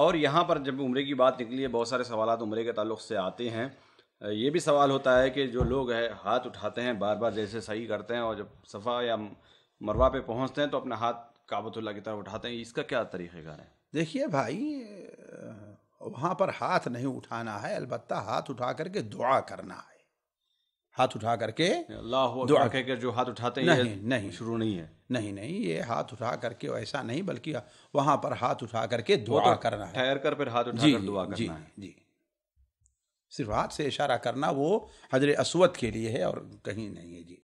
और यहाँ पर जब उम्र की बात निकली है बहुत सारे सवाल उम्र के ताल्लुक से आते हैं ये भी सवाल होता है कि जो लोग है हाथ उठाते हैं बार बार जैसे सही करते हैं और जब सफ़ा या मरवा पे पहुँचते हैं तो अपना हाथ काबतुल्ला की तरफ उठाते हैं इसका क्या तरीक़ेकार है देखिए भाई वहाँ पर हाथ नहीं उठाना है अलबत् हाथ उठा करके दुआ करना है हाथ उठा करके दुआ कहकर जो हाथ उठाते हैं नहीं नहीं शुरू नहीं है नहीं नहीं ये हाथ उठा करके ऐसा नहीं बल्कि वहां पर हाथ उठा करके दुआ तो करना है ठहर कर फिर हाथ उठा जी, कर दुआ करना जी, है जी सिर्फ हाथ से इशारा करना वो हजर असवत के लिए है और कहीं नहीं है जी